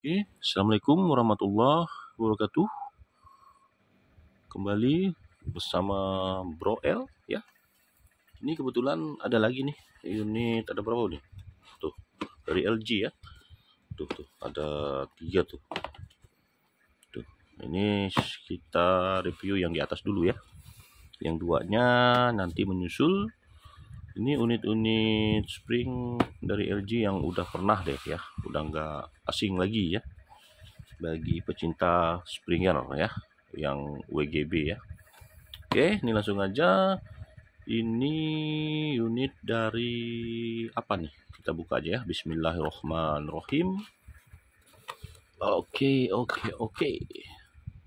Okay. Assalamualaikum warahmatullahi wabarakatuh. Kembali bersama Bro L ya. Ini kebetulan ada lagi nih unit ada berapa nih? Tuh, dari LG ya. Tuh tuh, ada tiga tuh. Tuh, ini kita review yang di atas dulu ya. Yang duanya nanti menyusul ini unit-unit spring dari LG yang udah pernah deh ya udah nggak asing lagi ya bagi pecinta springer ya yang WGB ya Oke ini langsung aja ini unit dari apa nih kita buka aja ya Bismillahirrohmanirrohim Oke oke oke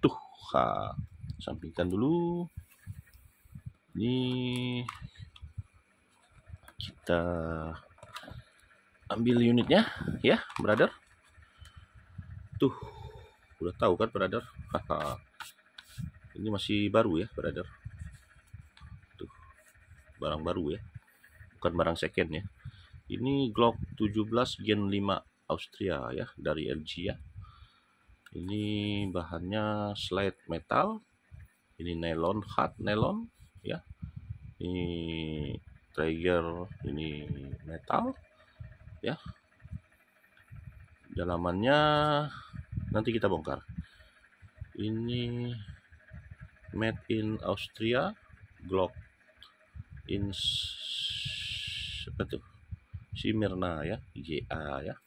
tuh ha. sampingkan dulu ini kita ambil unitnya ya brother tuh udah tahu kan brother ini masih baru ya brother tuh barang baru ya bukan barang second ya ini Glock 17 Gen 5 Austria ya dari LG ya ini bahannya slide metal ini nylon hard nylon ya ini Trigger ini metal ya dalamannya nanti kita bongkar ini made in Austria Glock in apa si Mirna ya GA ya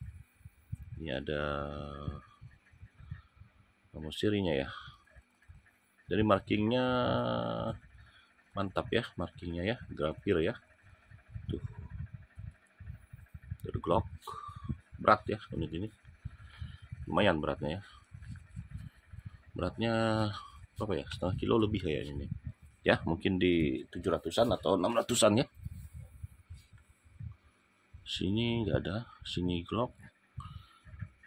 ini ada nomor sirinya ya Jadi markingnya mantap ya markingnya ya grafir ya tuh dari Glock berat ya ini ini, lumayan beratnya ya beratnya apa ya setengah kilo lebih kayak ini ya mungkin di 700-an atau 600-an ya sini nggak ada sini Glock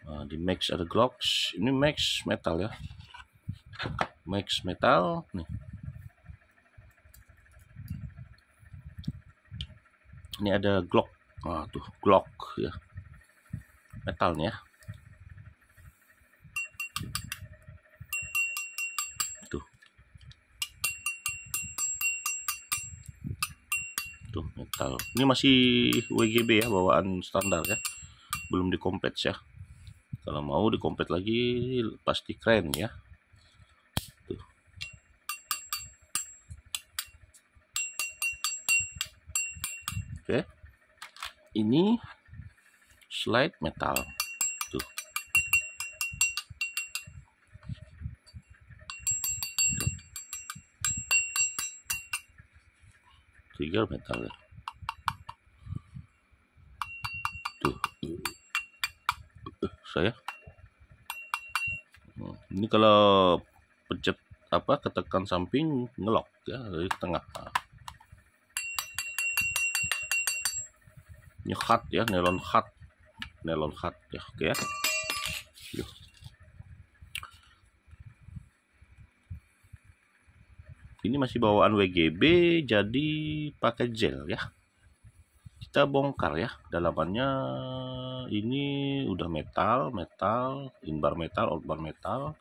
nah, di Max ada Glocks ini Max metal ya Max metal nih ini ada Glock Wah, tuh Glock ya metalnya tuh tuh metal ini masih WGB ya bawaan standar ya belum dikompet ya kalau mau dikompet lagi pasti keren ya Oke. Ini slide metal. Tuh. Trigger metal ya. Tuh. Eh, saya. Hmm, ini kalau pencet apa ketekan samping ngelok ya dari tengah. nyekat ya nilon hat nilon hat ya oke ya ini masih bawaan WGB jadi pakai gel ya kita bongkar ya dalamannya ini udah metal metal inbar metal outbar metal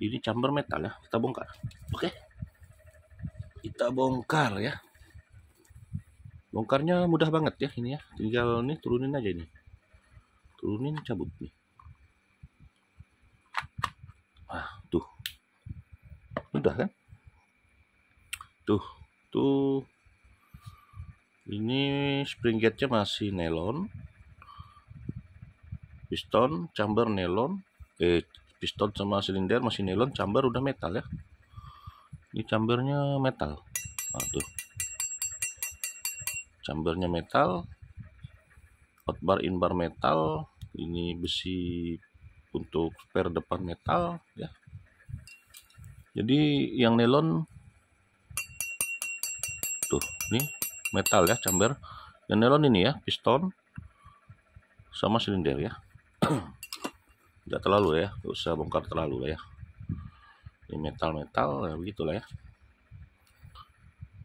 ini chamber metal ya kita bongkar oke kita bongkar ya bongkarnya mudah banget ya ini ya tinggal nih turunin aja ini turunin cabut nih ah tuh mudah kan tuh tuh ini spring gate-nya masih nelon, piston chamber nelon, eh piston sama silinder masih nelon, chamber udah metal ya ini chambernya metal nah, tuh chambernya metal outbar inbar metal ini besi untuk spare depan metal ya jadi yang nilon tuh ini metal ya chamber yang nilon ini ya piston sama silinder ya tidak terlalu ya nggak usah bongkar terlalu lah ya ini metal metal ya begitulah ya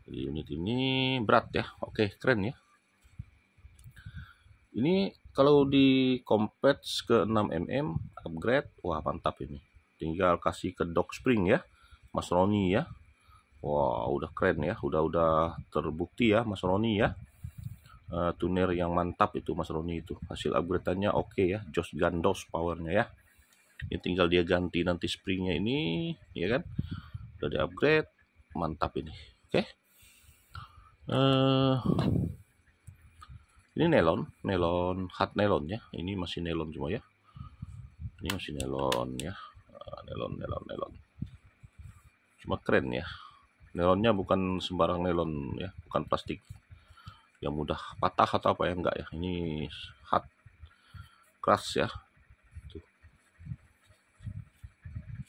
unit ini berat ya oke keren ya ini kalau di compress ke 6 mm upgrade wah mantap ini tinggal kasih ke dock spring ya Mas Roni ya wah udah keren ya udah udah terbukti ya Mas Roni ya uh, tuner yang mantap itu Mas Roni itu hasil upgrade upgradeannya oke okay ya Josh Gandos powernya ya ini tinggal dia ganti nanti springnya ini ya kan udah di upgrade mantap ini oke okay? uh, ini nelon nelon hard nelon ya ini masih nelon cuma ya ini masih nelon ya uh, nelon nelon nelon cuma keren ya nelonnya bukan sembarang nelon ya bukan plastik yang mudah patah atau apa ya enggak ya ini hard keras ya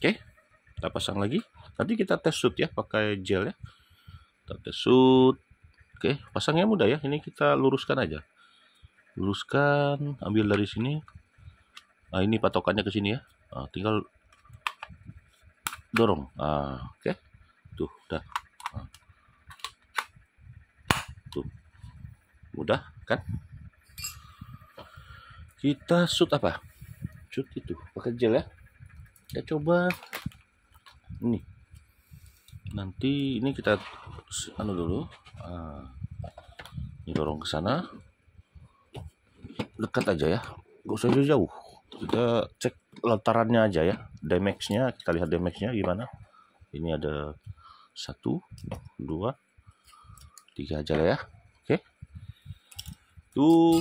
oke kita pasang lagi nanti kita tes shoot ya pakai gel ya kita tes shoot Oke, pasangnya mudah ya. Ini kita luruskan aja. Luruskan, ambil dari sini. Nah, ini patokannya ke sini ya. Nah, tinggal dorong. Nah, oke. Tuh, udah. Nah. Tuh. Mudah, kan? Kita shoot apa? Shoot itu, pakai gel ya. Kita coba ini. Nanti ini kita anu dulu. Ah. ini dorong ke sana dekat aja ya gak usah jauh-jauh kita cek latarannya aja ya damage-nya kita lihat damage-nya gimana ini ada satu dua tiga aja lah ya oke tuh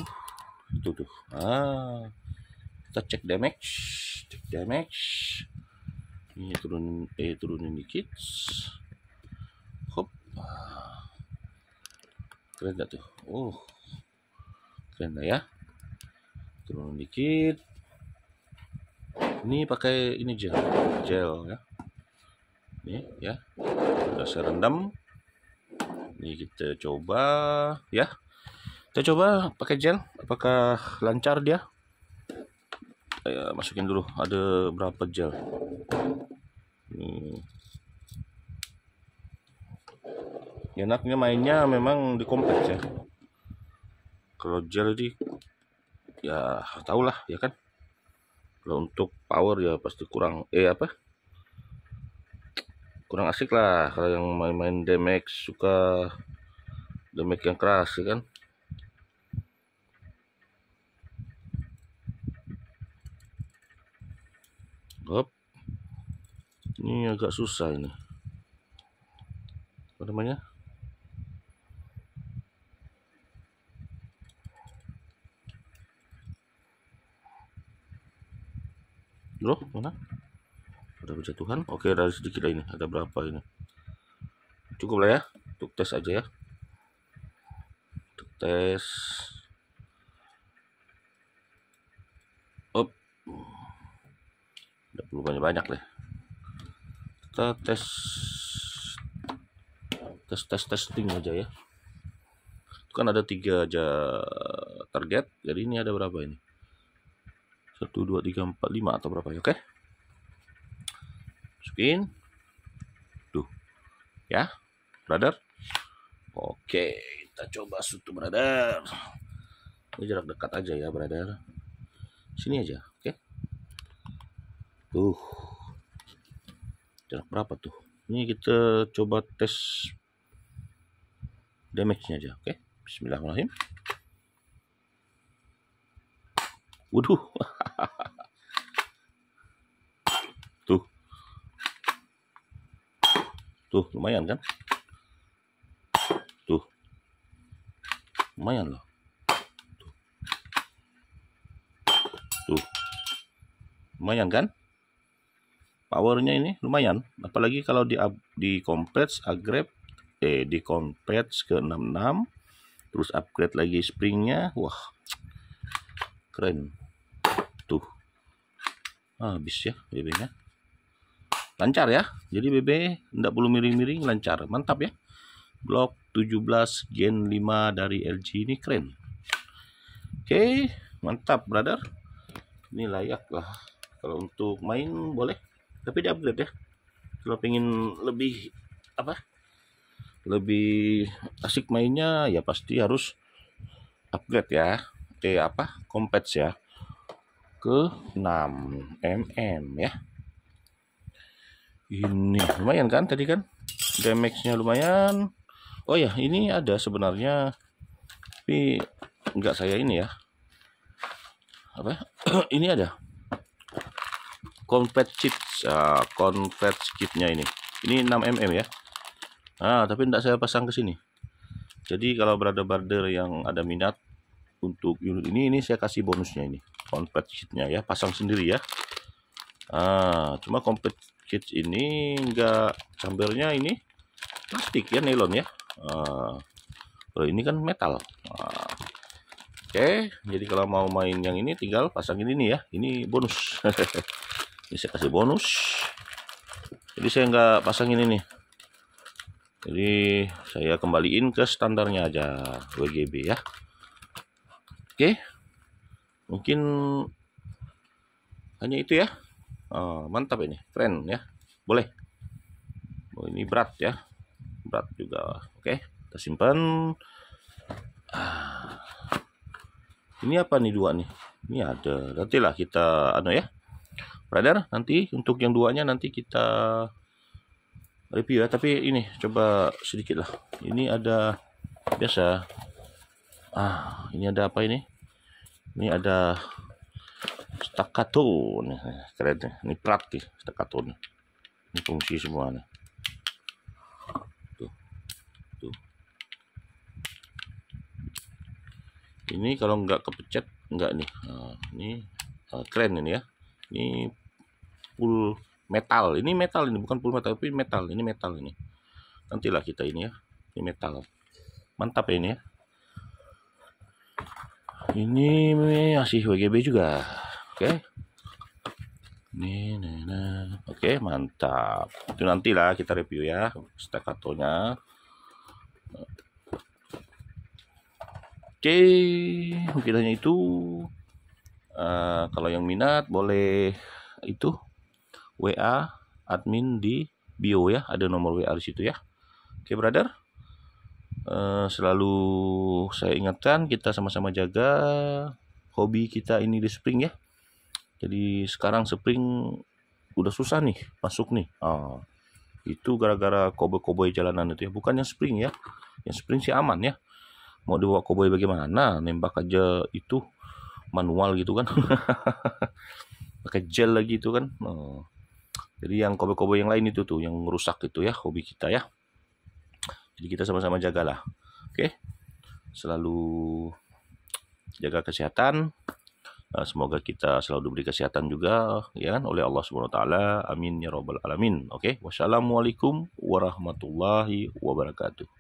itu tuh ah kita cek damage cek damage ini turunin eh turunin dikit hop ah keren gak tuh oh keren lah ya turun dikit ini pakai ini gel gel ya ini ya kita serendam ini kita coba ya kita coba pakai gel apakah lancar dia Ayo, masukin dulu ada berapa gel hmm. Ya, enaknya mainnya memang di kompleks ya kalau gel di ya tau lah ya kan kalau untuk power ya pasti kurang eh apa kurang asik lah kalau yang main-main damage suka damage yang keras ya kan Hop. ini agak susah ini apa namanya loh mana ada berjatuhan oke ada sedikit lah ini ada berapa ini cukup lah ya untuk tes aja ya untuk tes up udah perlu banyak banyak deh kita tes tes tes testing aja ya itu kan ada tiga aja target jadi ini ada berapa ini 1, 2, 3, 4, 5 atau berapa ya oke okay? masukin tuh ya brother oke okay, kita coba sutu brother ini jarak dekat aja ya brother sini aja oke okay? tuh jarak berapa tuh ini kita coba tes damage nya aja oke okay? bismillahirrahmanirrahim Waduh. Tuh. Tuh, lumayan kan? Tuh. Lumayan loh. Tuh. Tuh. Lumayan kan? Powernya ini lumayan. Apalagi kalau di di compress agrep eh di kompleks ke 66 terus upgrade lagi springnya. Wah. Keren. Tuh. Ah, habis ya bebeknya Lancar ya. Jadi bebek tidak perlu miring-miring, lancar. Mantap ya. Blok 17 Gen 5 dari LG ini keren. Oke, mantap brother. Ini layak lah. Kalau untuk main boleh, tapi di upgrade ya. Kalau pengen lebih apa? Lebih asik mainnya ya pasti harus upgrade ya. Oke, eh, apa? kompet ya ke 6 mm ya ini lumayan kan tadi kan damage-nya lumayan oh ya ini ada sebenarnya tapi enggak saya ini ya apa ini ada convert chip ah, convert chipnya ini ini 6 mm ya nah tapi enggak saya pasang ke sini jadi kalau berada border yang ada minat untuk unit ini ini saya kasih bonusnya ini komplit kitnya ya pasang sendiri ya ah cuma compact kit ini enggak chambernya ini plastik ya nilon ya ah, ini kan metal ah, oke okay. jadi kalau mau main yang ini tinggal pasang ini ya ini bonus ini saya kasih bonus jadi saya enggak pasang ini nih jadi saya kembaliin ke standarnya aja WGB ya oke okay mungkin hanya itu ya oh, mantap ini keren ya boleh oh, ini berat ya berat juga oke kita simpan ah. ini apa nih dua nih ini ada nantilah kita anu ya brother nanti untuk yang duanya nanti kita review ya tapi ini coba sedikit lah ini ada biasa ah ini ada apa ini ini ada staccato nih keren nih ya. ini praktis nih staccato nih ini fungsi semua nih tuh tuh ini kalau nggak kepecet nggak nih nah, ini uh, keren ini ya ini full metal ini metal ini bukan full metal tapi metal ini metal ini nantilah kita ini ya ini metal mantap ya ini ya ini masih WGB juga oke okay. ini nah, oke mantap itu nantilah kita review ya stekatonya. oke okay. mungkin hanya itu uh, kalau yang minat boleh itu WA admin di bio ya ada nomor WA di situ ya oke okay, brother Eh, selalu saya ingatkan kita sama-sama jaga hobi kita ini di spring ya. Jadi sekarang spring udah susah nih masuk nih. Ah, itu gara-gara koboi-koboi jalanan itu ya. Bukan yang spring ya. Yang spring sih aman ya. Mau dibawa koboi bagaimana? Nembak aja itu manual gitu kan. Pakai gel lagi itu kan. Oh. Jadi yang koboi-koboi yang lain itu tuh yang rusak itu ya hobi kita ya. Jadi kita sama-sama jagalah. Oke. Okay? Selalu jaga kesehatan. Eh, semoga kita selalu diberi kesehatan juga ya kan? oleh Allah Subhanahu wa taala. Amin ya rabbal alamin. Oke. Okay? Wassalamualaikum warahmatullahi wabarakatuh.